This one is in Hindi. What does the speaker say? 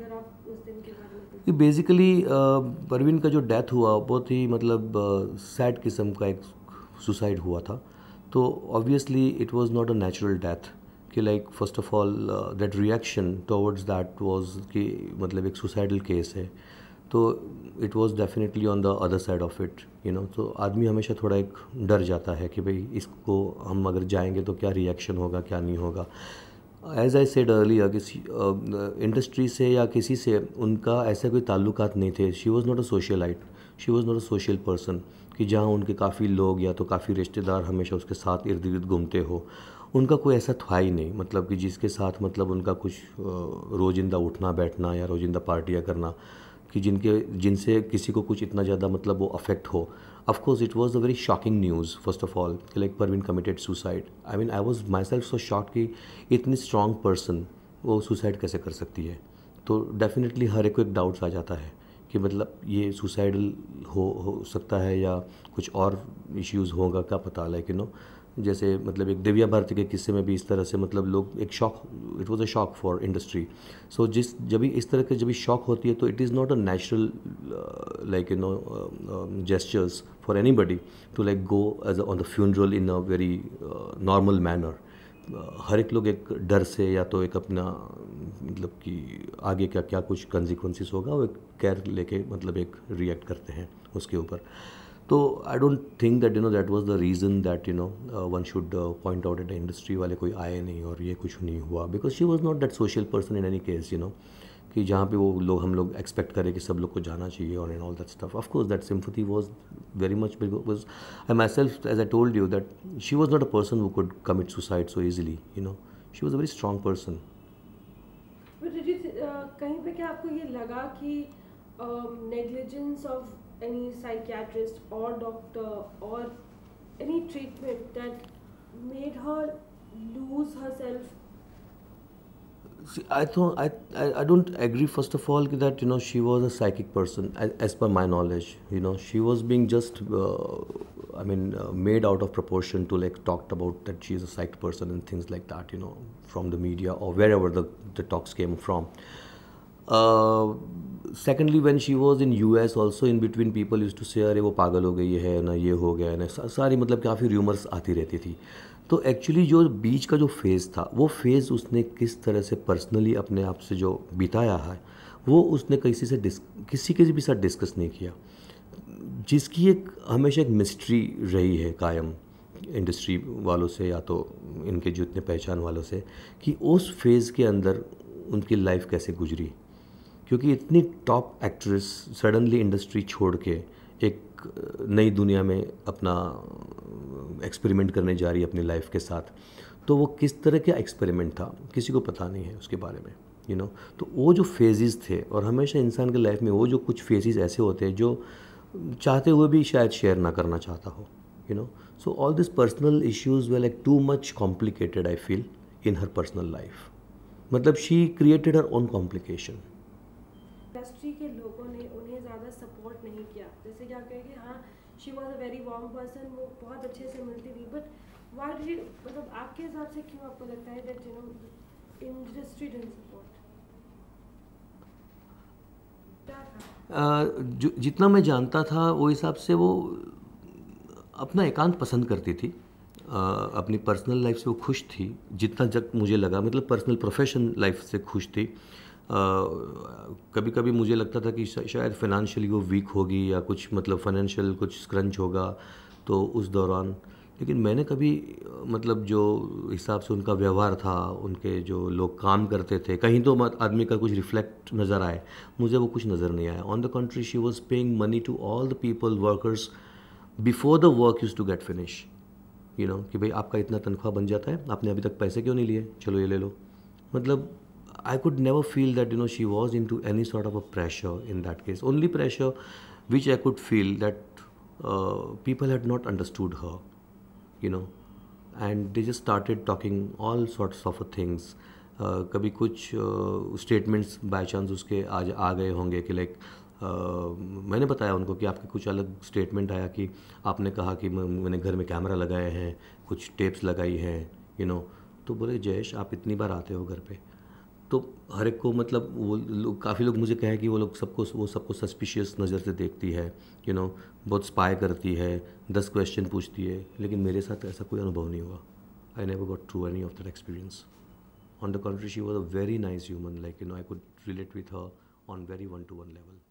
ये बेसिकली uh, परवीन का जो डेथ हुआ बहुत ही मतलब सैड uh, किस्म का एक सुसाइड हुआ था तो obviously it was not a natural death कि like first of all that reaction towards that was कि मतलब एक सुसाइडल केस है तो it was definitely on the other side of it you know तो आदमी हमेशा थोड़ा एक डर जाता है कि भाई इसको हम अगर जाएंगे तो क्या रिएक्शन होगा क्या नहीं होगा एज आई सेड अर्ली किसी इंडस्ट्री से या किसी से उनका ऐसे कोई ताल्लुकात नहीं थे she was not a socialite she was not a social person कि जहाँ उनके काफ़ी लोग या तो काफ़ी रिश्तेदार हमेशा उसके साथ इर्द गिर्द घूमते हो उनका कोई ऐसा था ही नहीं मतलब कि जिसके साथ मतलब उनका कुछ रोज़िंदा उठना बैठना या रोज़िंदा पार्टियाँ करना कि जिनके जिनसे किसी को कुछ इतना ज़्यादा मतलब वो अफेक्ट हो of course it was a very shocking news first of all like Parveen committed suicide I mean I was myself so shock कि इतनी स्ट्रांग पर्सन वो सुसाइड कैसे कर सकती है तो डेफिनेटली हर एक को एक डाउट्स आ जाता है कि मतलब ये सुसाइडल हो, हो सकता है या कुछ और इश्यूज़ होगा क्या पता लाइक यू नो जैसे मतलब एक दिव्या भारती के किस्से में भी इस तरह से मतलब लोग एक shock it was a shock for industry so जिस जब भी इस तरह के जब भी शॉक होती है तो it is not a natural like you know gestures for anybody to like go as on the funeral in a very normal manner हर एक लोग एक डर से या तो एक अपना मतलब कि आगे का क्या कुछ कंसिक्वेंसेस होगा वो एक केयर लेके मतलब एक रिएक्ट करते हैं उसके ऊपर तो I don't think that you know that was the reason that you know one should point out at industry वाले कोई आए नहीं और ये कुछ नहीं हुआ because she was not that social person in any case you know कि जहाँ पे वो लोग हम लोग एक्सपेक्ट करें कि सब लोग को जाना चाहिए और in all that stuff of course that sympathy was very much because I myself as I told you that she was not a person who could commit suicide so easily you know she was a very strong person कहीं पे क्या आपको ये लगा कि negligence of any psychiatrist or doctor or any treatment that made her lose herself? See, I don't, I, I, I don't agree. First of all, that you know she was a psychic person, as, as per my knowledge. You know, she was being just, uh, I mean, uh, made out of proportion to like talked about that she is a psychic person and things like that. You know, from the media or wherever the the talks came from. Uh, secondly when she was in U S also in between people use to say अरे वो पागल हो गई है ना ये हो गया है ना सारी मतलब काफ़ी र्यूमर्स आती रहती थी तो एक्चुअली जो बीच का जो फेज़ था वो फेज़ उसने किस तरह से पर्सनली अपने आप से जो बिताया है वो उसने किसी से डिस किसी के भी साथ डिस्कस नहीं किया जिसकी एक हमेशा एक मिस्ट्री रही है कायम इंडस्ट्री वालों से या तो इनके जितने पहचान वालों से कि उस फेज़ के अंदर उनकी लाइफ कैसे गुजरी क्योंकि इतनी टॉप एक्ट्रेस सडनली इंडस्ट्री छोड़ के एक नई दुनिया में अपना एक्सपेरिमेंट करने जा रही है अपनी लाइफ के साथ तो वो किस तरह का एक्सपेरिमेंट था किसी को पता नहीं है उसके बारे में यू you नो know? तो वो जो फेजेस थे और हमेशा इंसान के लाइफ में वो जो कुछ फेजेस ऐसे होते हैं जो चाहते हुए भी शायद शेयर ना करना चाहता हो you know so all this personal issues were like too much complicated I feel in her personal life मतलब she created her own complication industry के लोगों ने उन्हें ज़्यादा सपोर्ट नहीं किया जैसे क्या कि हाँ she was a very warm person वो बहुत अच्छे से मिलती थी बट वाई डिड मतलब आपके हिसाब से क्यों आपको लगता है that you know industry didn't support जितना मैं जानता था वो हिसाब से वो अपना एकांत पसंद करती थी आ, अपनी पर्सनल लाइफ से वो खुश थी जितना जब मुझे लगा मतलब पर्सनल प्रोफेशन लाइफ से खुश थी कभी कभी मुझे लगता था कि शायद फाइनेंशियली वो वीक होगी या कुछ मतलब फाइनेंशियल कुछ स्क्रंच होगा तो उस दौरान लेकिन मैंने कभी मतलब जो हिसाब से उनका व्यवहार था उनके जो लोग काम करते थे कहीं तो आदमी का कुछ रिफ्लेक्ट नज़र आए मुझे वो कुछ नज़र नहीं आया on the contrary she was paying money to all the people workers before the work use to get finish you know कि भाई आपका इतना तनख्वाह बन जाता है आपने अभी तक पैसे क्यों नहीं लिए चलो ये ले लो मतलब I could never feel that you know she was into any sort of a pressure in that case. Only pressure which I could feel that uh, people had not understood her, you know, and they just started talking all sorts of things. Uh, कभी कुछ स्टेटमेंट्स बाय चांस उसके आज आ गए होंगे कि लाइक Uh, मैंने बताया उनको कि आपके कुछ अलग स्टेटमेंट आया कि आपने कहा कि मैं, मैंने घर में कैमरा लगाए हैं कुछ टेप्स लगाई हैं यू नो तो बोले जयेश आप इतनी बार आते हो घर पे तो हर एक को मतलब वो लोग काफ़ी लोग मुझे कहें कि वो लोग सबको वो सबको सस्पिशियस नज़र से देखती है यू you नो know, बहुत स्पाई करती है दस क्वेश्चन पूछती है लेकिन मेरे साथ ऐसा कोई अनुभव नहीं हुआ I never got through any of that experience on the contrary she was a very nice human like you know I could relate with her on very one to one level